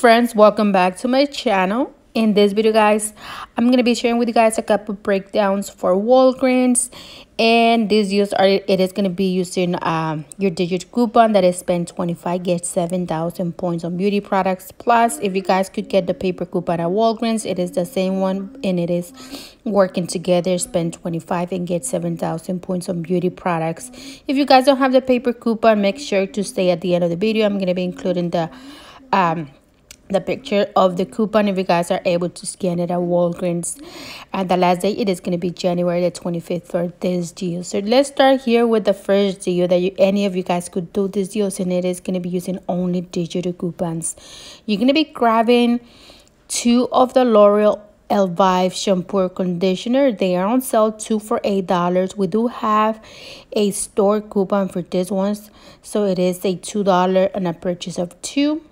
friends welcome back to my channel in this video guys i'm gonna be sharing with you guys a couple breakdowns for walgreens and these use are it is gonna be using um, your digit coupon that is spend 25 get 7,000 points on beauty products plus if you guys could get the paper coupon at walgreens it is the same one and it is working together spend 25 and get 7,000 points on beauty products if you guys don't have the paper coupon make sure to stay at the end of the video i'm gonna be including the um the picture of the coupon if you guys are able to scan it at Walgreens and the last day it is going to be January the 25th for this deal so let's start here with the first deal that you, any of you guys could do this deal and it is going to be using only digital coupons you're going to be grabbing two of the L'Oreal Elvive shampoo conditioner. They are on sale two for eight dollars. We do have a store coupon for this ones, so it is a two dollar on a purchase of two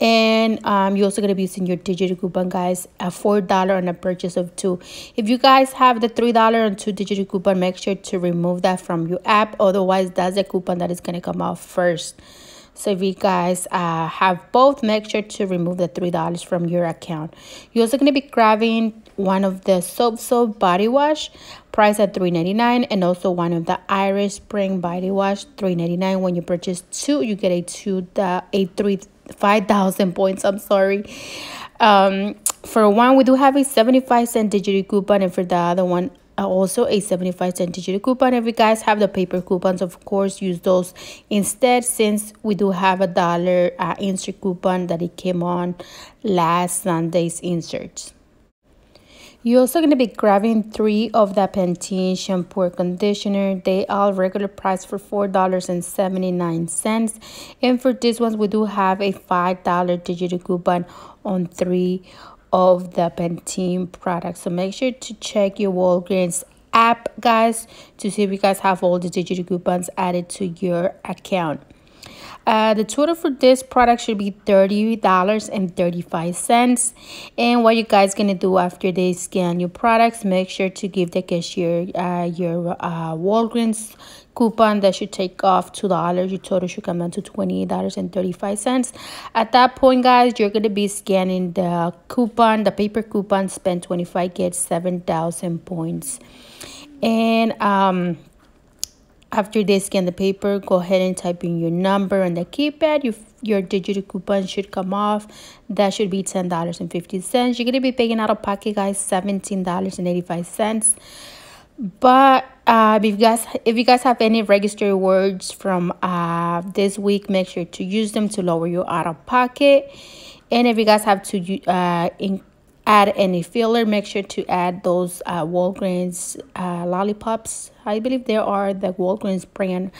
and um, you're also going to be using your digital coupon guys a four dollar on a purchase of two if you guys have the three dollar and two digital coupon make sure to remove that from your app otherwise that's the coupon that is going to come out first so if you guys uh, have both make sure to remove the three dollars from your account you're also going to be grabbing one of the soap soap body wash price at $3.99 and also one of the iris spring body wash $3.99 when you purchase two you get a two the a three 5,000 points. I'm sorry. Um, for one, we do have a 75 cent digital coupon, and for the other one, uh, also a 75 cent digital coupon if you guys have the paper coupons of course use those instead since we do have a dollar uh, insert coupon that it came on last sunday's inserts you're also going to be grabbing three of that Pantene shampoo or conditioner. They are regular price for $4.79. And for these ones, we do have a $5 digital coupon on three of the Pantene products. So make sure to check your Walgreens app, guys, to see if you guys have all the digital coupons added to your account. Uh, the total for this product should be $30.35. And what you guys going to do after they scan your products, make sure to give the cashier uh, your uh, Walgreens coupon that should take off $2. Your total should come down to $28.35. At that point, guys, you're going to be scanning the coupon, the paper coupon, spend 25 get 7,000 points. And, um, after they scan the paper, go ahead and type in your number on the keypad. Your, your digital coupon should come off. That should be $10.50. You're going to be paying out of pocket, guys, $17.85. But uh, if you guys if you guys have any registered words from uh, this week, make sure to use them to lower your out of pocket. And if you guys have to uh, in, add any filler make sure to add those uh, walgreens uh, lollipops i believe there are the walgreens brand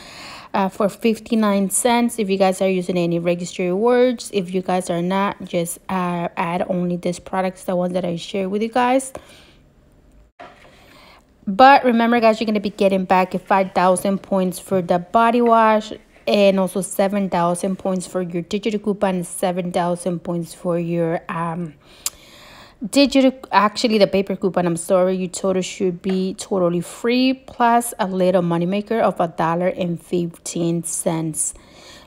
uh, for 59 cents if you guys are using any registry words if you guys are not just uh, add only this products the ones that i share with you guys but remember guys you're going to be getting back 5000 points for the body wash and also 7000 points for your digital coupon 7000 points for your um did you actually the paper coupon i'm sorry you total should be totally free plus a little moneymaker of a dollar and 15 cents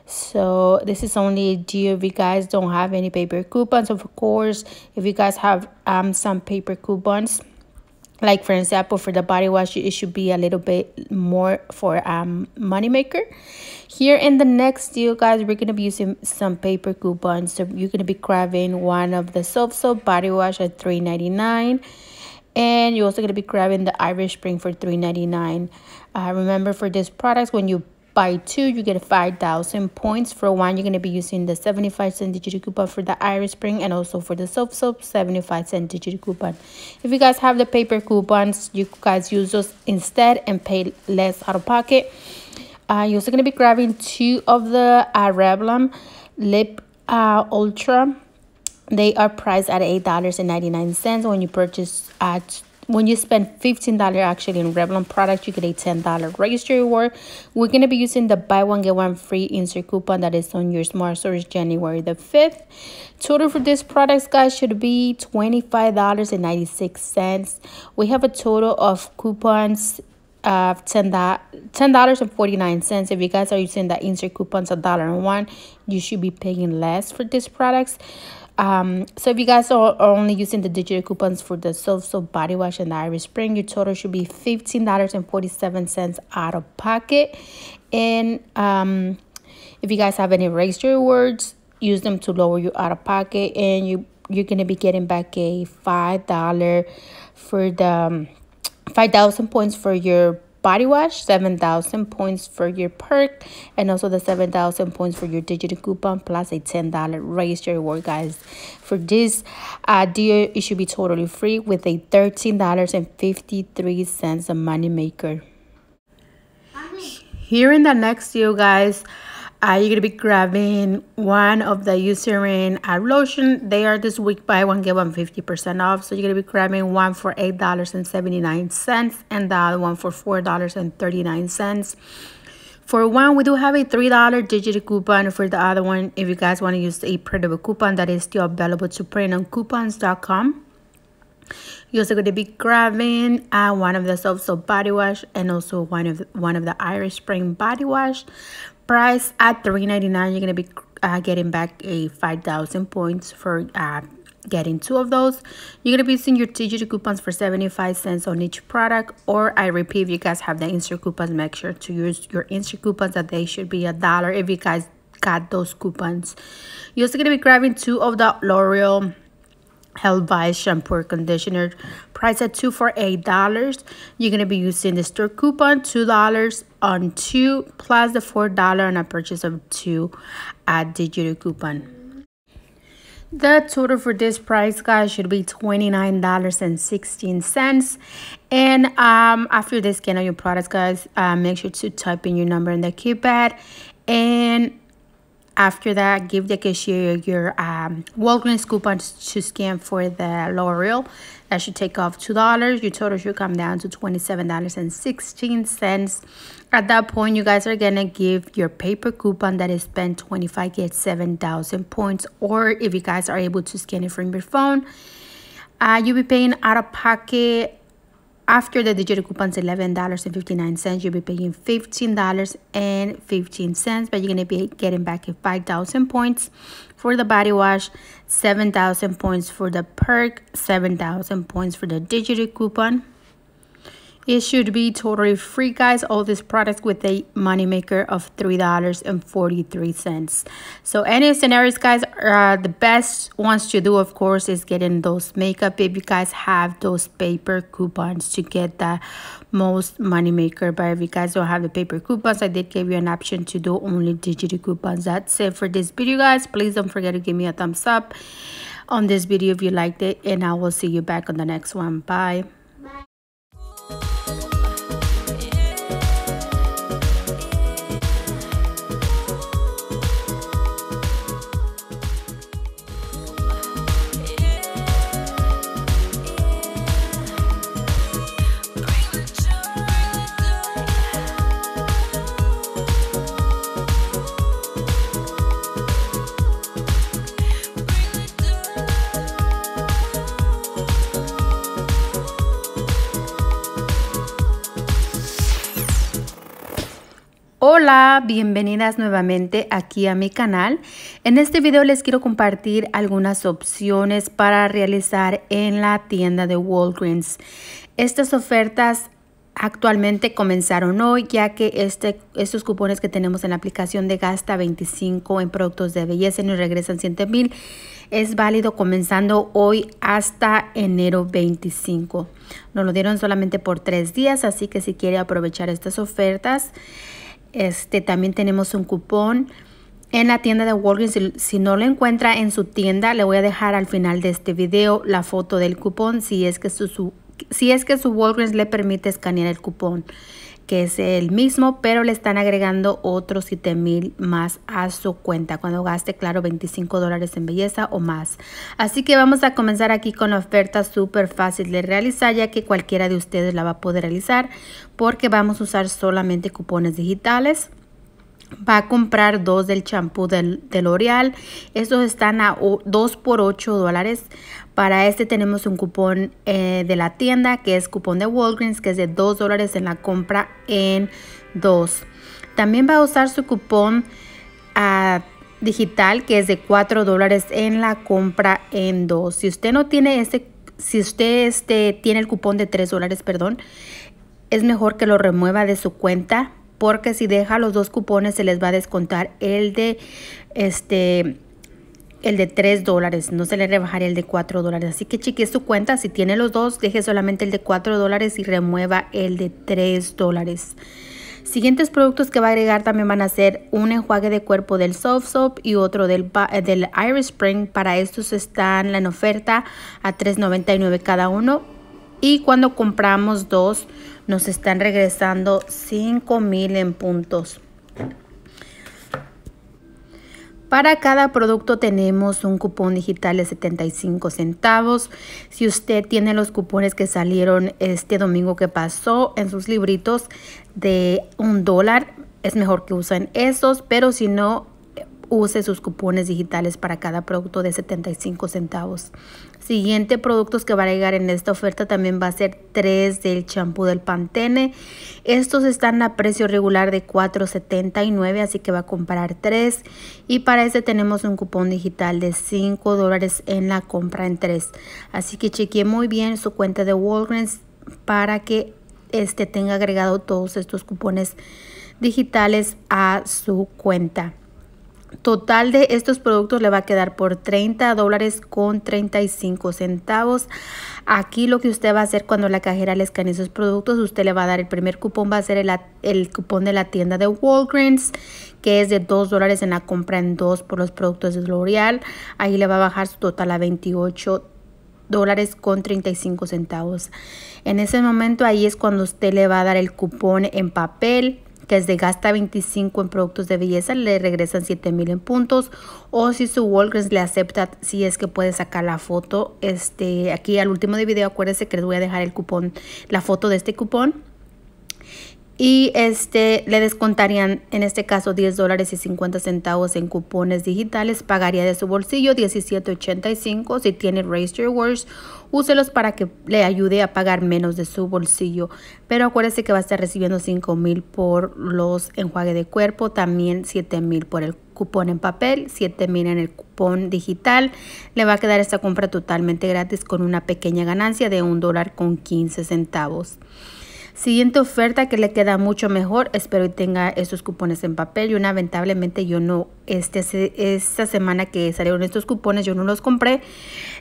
so this is only a deal if you guys don't have any paper coupons of course if you guys have um some paper coupons like for example for the body wash it should be a little bit more for um money maker here in the next deal guys we're going to be using some paper coupons so you're going to be grabbing one of the soap soap body wash at 3.99 and you're also going to be grabbing the irish spring for 3.99 uh, remember for these products when you Buy two you get 5000 points for one you're going to be using the 75 cent digital coupon for the Irish spring and also for the soap soap 75 cent digital coupon if you guys have the paper coupons you guys use those instead and pay less out of pocket uh, you're also going to be grabbing two of the uh, Revlon lip uh, ultra they are priced at eight dollars and 99 cents when you purchase at uh, when you spend $15 actually in Revlon product, you get a $10 registry reward. We're going to be using the buy one, get one free insert coupon that is on your smart source January the 5th. Total for this products, guys, should be $25.96. We have a total of coupons uh, of ten dollars and forty nine cents. If you guys are using the insert coupons a dollar and one, you should be paying less for these products. Um, so if you guys are, only using the digital coupons for the Soap Soap Body Wash and the Irish Spring, your total should be $15.47 out of pocket. And um, if you guys have any registry rewards, use them to lower your out of pocket and you, you're going to be getting back a $5 for the um, 5,000 points for your body wash 7000 points for your perk and also the 7000 points for your digital coupon plus a $10 raise your reward guys for this uh, deal it should be totally free with a $13.53 a moneymaker here in the next deal guys are you going to be grabbing one of the Eucerin Eye Lotion. They are this week buy one, get one 50% off. So you're going to be grabbing one for $8.79 and the other one for $4.39. For one, we do have a $3 digital coupon. For the other one, if you guys want to use a printable coupon, that is still available to print on coupons.com. You're also going to be grabbing uh, one of the soap soap body wash and also one of the, one of the Irish Spring body wash price at 3.99 you're gonna be uh, getting back a 5,000 points for uh, getting two of those you're gonna be using your digital coupons for 75 cents on each product or i repeat if you guys have the instant coupons make sure to use your instant coupons that they should be a dollar if you guys got those coupons you're also gonna be grabbing two of the l'oreal held by shampoo or conditioner price at two for eight dollars you're going to be using the store coupon two dollars on two plus the four dollar on a purchase of two at digital coupon the total for this price guys should be $29.16 and um after they scan of your products guys uh, make sure to type in your number in the keypad and after that, give the cashier your um, Walgreens coupon to scan for the L'Oreal. That should take off $2. Your total should come down to $27.16. At that point, you guys are going to give your paper coupon that is spent 25 get 7,000 points. Or if you guys are able to scan it from your phone, uh, you'll be paying out of pocket after the digital coupons, $11.59, you'll be paying $15.15, but you're going to be getting back 5,000 points for the body wash, 7,000 points for the perk, 7,000 points for the digital coupon. It should be totally free, guys. All these products with a money maker of $3.43. So any scenarios, guys, uh, the best ones to do, of course, is getting those makeup if you guys have those paper coupons to get the most money maker, But if you guys don't have the paper coupons, I did give you an option to do only digital coupons. That's it for this video, guys. Please don't forget to give me a thumbs up on this video if you liked it. And I will see you back on the next one. Bye. Hola, bienvenidas nuevamente aquí a mi canal. En este video les quiero compartir algunas opciones para realizar en la tienda de Walgreens. Estas ofertas actualmente comenzaron hoy ya que este, estos cupones que tenemos en la aplicación de Gasta 25 en productos de belleza y regresan 100 mil es válido comenzando hoy hasta enero 25. Nos lo dieron solamente por tres días así que si quiere aprovechar estas ofertas este, también tenemos un cupón en la tienda de Walgreens. Si, no lo encuentra en su tienda, le voy a dejar al final de este video la foto del cupón si es que su si es que su Walgreens le permite escanear el cupón que es el mismo, pero le están agregando otros 7 mil más a su cuenta cuando gaste, claro, 25 dólares en belleza o más. Así que vamos a comenzar aquí con la oferta súper fácil de realizar, ya que cualquiera de ustedes la va a poder realizar, porque vamos a usar solamente cupones digitales va a comprar dos del champú del de L'Oreal. Estos están a 2 por 8 dólares. Para este tenemos un cupón eh, de la tienda que es cupón de Walgreens que es de 2 dólares en la compra en 2. También va a usar su cupón ah, digital que es de 4 dólares en la compra en 2. Si usted no tiene este, si usted este, tiene el cupón de 3 dólares, perdón, es mejor que lo remueva de su cuenta porque si deja los dos cupones se les va a descontar el de este el de 3 dólares, no se le rebajaría el de 4 dólares. Así que chequee su cuenta, si tiene los dos, deje solamente el de 4 dólares y remueva el de 3 dólares. Siguientes productos que va a agregar también van a ser un enjuague de cuerpo del Soft Soap y otro del, eh, del Spring. Para estos están en oferta a $3.99 cada uno. Y cuando compramos dos, nos están regresando $5,000 en puntos. Para cada producto tenemos un cupón digital de 75 centavos. Si usted tiene los cupones que salieron este domingo que pasó en sus libritos de un dólar, es mejor que usen esos, pero si no, use sus cupones digitales para cada producto de 75 centavos. Siguiente productos que va a llegar en esta oferta también va a ser 3 del champú del Pantene. Estos están a precio regular de 4.79, así que va a comprar tres. y para este tenemos un cupón digital de 5 dólares en la compra en tres. Así que chequee muy bien su cuenta de Walgreens para que este tenga agregado todos estos cupones digitales a su cuenta total de estos productos le va a quedar por 30 dólares con 35 centavos. Aquí lo que usted va a hacer cuando la cajera le escanee esos productos, usted le va a dar el primer cupón, va a ser el, cupón de la tienda de Walgreens, que es de 2 dólares en la compra en dos por los productos de L'Oreal. Ahí le va a bajar su total a 28 dólares con 35 centavos. En ese momento ahí es cuando usted le va a dar el cupón en papel que gasta 25 en productos de belleza, le regresan mil en puntos. O si su Walgreens le acepta, si es que puede sacar la foto. Este, aquí al último de video, acuérdense que les voy a dejar el cupón, la foto de este cupón y este le descontarían en este caso 10 dólares y 50 centavos en cupones digitales pagaría de su bolsillo 17.85 si tiene Raise Your Words úselos para que le ayude a pagar menos de su bolsillo pero acuérdese que va a estar recibiendo 5 mil por los enjuague de cuerpo también 7 mil por el cupón en papel, mil en el cupón digital. Le va a quedar esta compra totalmente gratis con una pequeña ganancia de un dólar con 15 centavos. Siguiente oferta que le queda mucho mejor. Espero y tenga estos cupones en papel. Y una, lamentablemente, yo no, este, esta semana que salieron estos cupones, yo no los compré.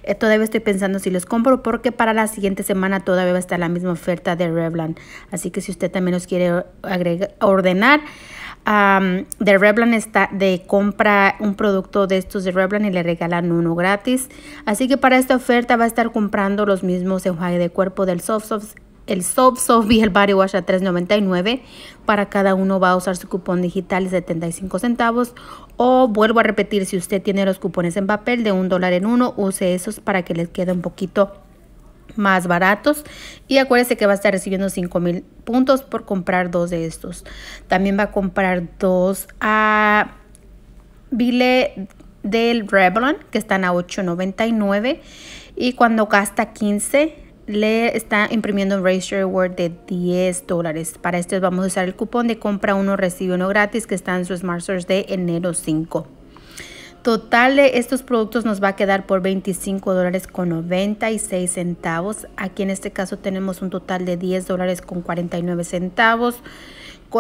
Eh, todavía estoy pensando si los compro porque para la siguiente semana todavía va a estar la misma oferta de Revlon. Así que si usted también los quiere ordenar, de Revlon está de compra un producto de estos de Revlon y le regalan uno gratis. Así que para esta oferta va a estar comprando los mismos enjuague de cuerpo del Soft el Soap Soft y el Body Wash a $3.99. Para cada uno va a usar su cupón digital de 75 centavos. O vuelvo a repetir, si usted tiene los cupones en papel de un dólar en uno, use esos para que les quede un poquito más baratos y acuérdese que va a estar recibiendo 5,000 mil puntos por comprar dos de estos también va a comprar dos a Bile del Revlon que están a 8.99 y cuando gasta 15 le está imprimiendo un Racer reward de 10 dólares. Para esto vamos a usar el cupón de compra uno, recibe uno gratis que está en su Smart de enero 5. Total de estos productos nos va a quedar por 25 dólares con 96 centavos. Aquí en este caso tenemos un total de 10 dólares con 49 centavos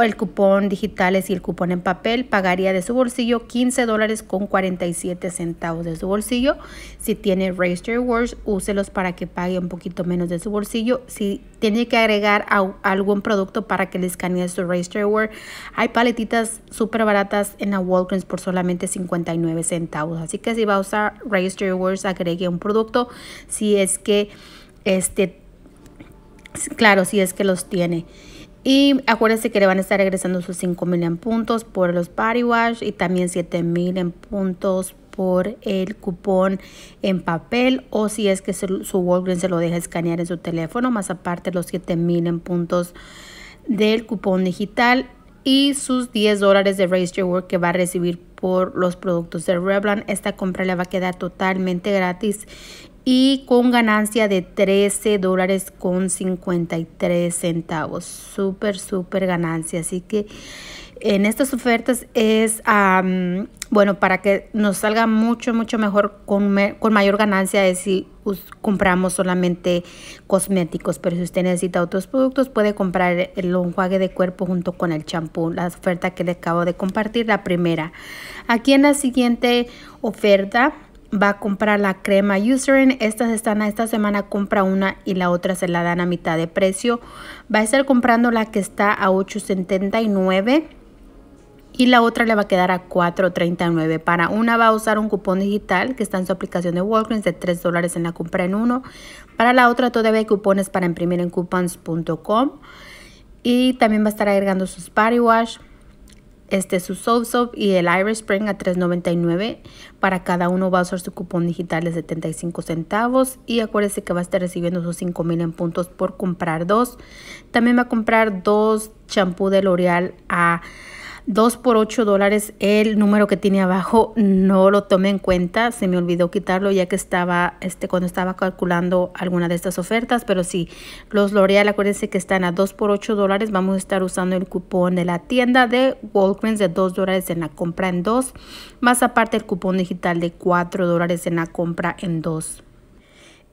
el cupón digitales y el cupón en papel, pagaría de su bolsillo 15 dólares con 47 centavos de su bolsillo. Si tiene Register Awards, úselos para que pague un poquito menos de su bolsillo. Si tiene que agregar algún producto para que le escanee su Register Award, hay paletitas súper baratas en la Walgreens por solamente 59 centavos. Así que si va a usar Register Awards, agregue un producto si es que este, claro, si es que los tiene. Y acuérdense que le van a estar regresando sus mil en puntos por los body wash y también mil en puntos por el cupón en papel o si es que su, Walgreens se lo deja escanear en su teléfono, más aparte los mil en puntos del cupón digital y sus 10 dólares de Raise Work que va a recibir por los productos de Revlon. Esta compra le va a quedar totalmente gratis y con ganancia de 13 dólares con 53 centavos. Súper, súper ganancia. Así que en estas ofertas es, bueno, para que nos salga mucho, mucho mejor con, con mayor ganancia es si compramos solamente cosméticos, pero si usted necesita otros productos puede comprar el enjuague de cuerpo junto con el champú, la oferta que le acabo de compartir, la primera. Aquí en la siguiente oferta va a comprar la crema Eucerin. Estas están esta semana, compra una y la otra se la dan a mitad de precio. Va a estar comprando la que está a 8.79 y la otra le va a quedar a 4.39. Para una va a usar un cupón digital que está en su aplicación de Walgreens de 3 dólares en la compra en uno. Para la otra todavía hay cupones para imprimir en coupons.com y también va a estar agregando sus body wash este, su Soap Soap y el Irish Spring a $3.99. Para cada uno va a usar su cupón digital de 75 centavos. Y acuérdese que va a estar recibiendo sus $5,000 mil en puntos por comprar dos. También va a comprar dos champú de L'Oreal a 2 por 8 dólares el número que tiene abajo no lo tome en cuenta se me olvidó quitarlo ya que estaba este cuando estaba calculando alguna de estas ofertas pero sí los L'Oreal acuérdense que están a 2 por 8 dólares vamos a estar usando el cupón de la tienda de Walgreens de 2 dólares en la compra en 2 más aparte el cupón digital de 4 dólares en la compra en 2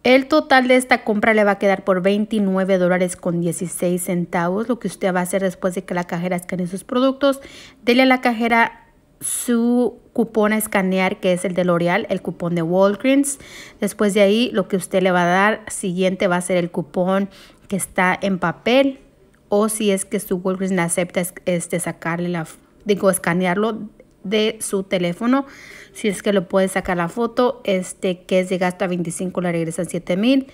el total de esta compra le va a quedar por 29 dólares con 16 centavos. Lo que usted va a hacer después de que la cajera escanee sus productos, dele a la cajera su cupón a escanear, que es el de L'Oreal, el cupón de Walgreens. Después de ahí, lo que usted le va a dar siguiente va a ser el cupón que está en papel o si es que su Walgreens le acepta este sacarle la digo escanearlo de su teléfono. Si es que lo puede sacar la foto, este que es de gasto a 25, le regresan 7 mil.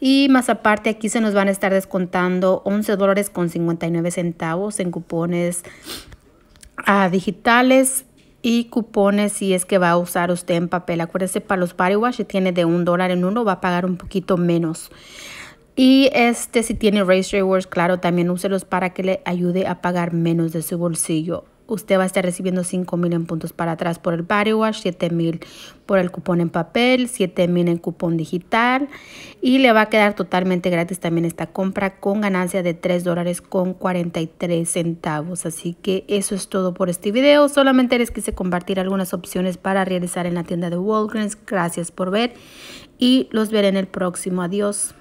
Y más aparte, aquí se nos van a estar descontando 11 dólares con 59 centavos en cupones a ah, digitales y cupones si es que va a usar usted en papel. Acuérdese, para los body wash, si tiene de un dólar en uno, va a pagar un poquito menos. Y este, si tiene Race Rewards, claro, también úselos para que le ayude a pagar menos de su bolsillo usted va a estar recibiendo 5,000 en puntos para atrás por el body wash, 7,000 por el cupón en papel, 7,000 en cupón digital y le va a quedar totalmente gratis también esta compra con ganancia de $3.43. dólares con 43 centavos. Así que eso es todo por este video. Solamente les quise compartir algunas opciones para realizar en la tienda de Walgreens. Gracias por ver y los veré en el próximo. Adiós.